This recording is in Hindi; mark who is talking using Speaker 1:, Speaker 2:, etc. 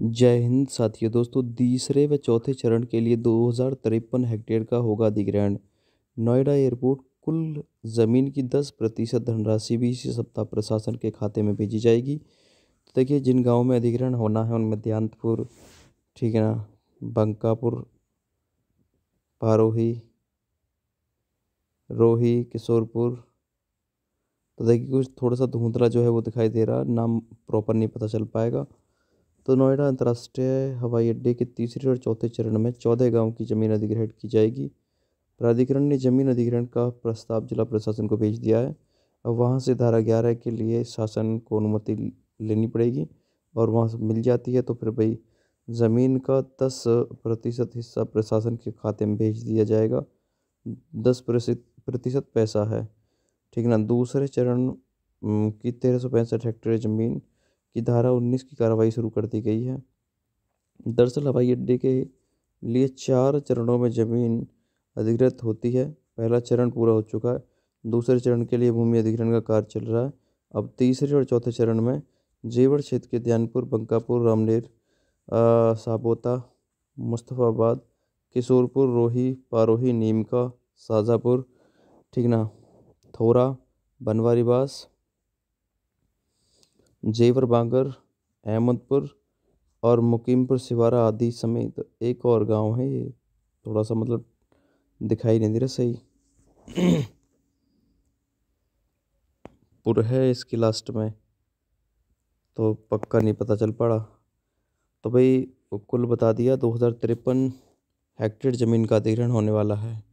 Speaker 1: जय हिंद साथियों दोस्तों तीसरे व चौथे चरण के लिए दो हज़ार तिरपन हेक्टेयर का होगा अधिग्रहण नोएडा एयरपोर्ट कुल ज़मीन की दस प्रतिशत धनराशि भी इसी सप्ताह प्रशासन के खाते में भेजी जाएगी तो देखिए जिन गाँव में अधिग्रहण होना है उनमें देहांतपुर ठीक है ना बंकापुर पारोही रोही किशोरपुर तो देखिए कुछ थोड़ा सा धुंधला जो है वो दिखाई दे रहा नाम प्रॉपर नहीं पता चल पाएगा तो नोएडा अंतर्राष्ट्रीय हवाई अड्डे के तीसरे और चौथे चरण में चौदह गाँव की जमीन अधिग्रहण की जाएगी प्राधिकरण ने जमीन अधिग्रहण का प्रस्ताव जिला प्रशासन को भेज दिया है अब वहाँ से धारा ग्यारह के लिए शासन को अनुमति लेनी पड़ेगी और वहाँ से मिल जाती है तो फिर भाई ज़मीन का दस प्रतिशत हिस्सा प्रशासन के खाते में भेज दिया जाएगा दस प्रतिशत पैसा है ठीक ना दूसरे चरण की तेरह सौ पैंसठ हेक्टेयर ज़मीन की धारा उन्नीस की कार्रवाई शुरू कर दी गई है दरअसल हवाई अड्डे के लिए चार चरणों में ज़मीन अधिग्रहित होती है पहला चरण पूरा हो चुका है दूसरे चरण के लिए भूमि अधिग्रहण का कार्य चल रहा है अब तीसरे और चौथे चरण में जेवर क्षेत्र के ध्यानपुर बंकापुर रामनेर साबोता मुस्तफ़ाबाद किशोरपुर रोही पारोही नीमका ठीक ना थोरा बनवारीबास जेवर बांगर अहमदपुर और मुकीमपुर सिवारा आदि समेत एक और गाँव है ये थोड़ा सा मतलब दिखाई नहीं दे रहा सही पुर है इसकी लास्ट में तो पक्का नहीं पता चल पड़ा तो भाई कुल बता दिया दो हज़ार तिरपन हेक्टेयर ज़मीन का अधिग्रहण होने वाला है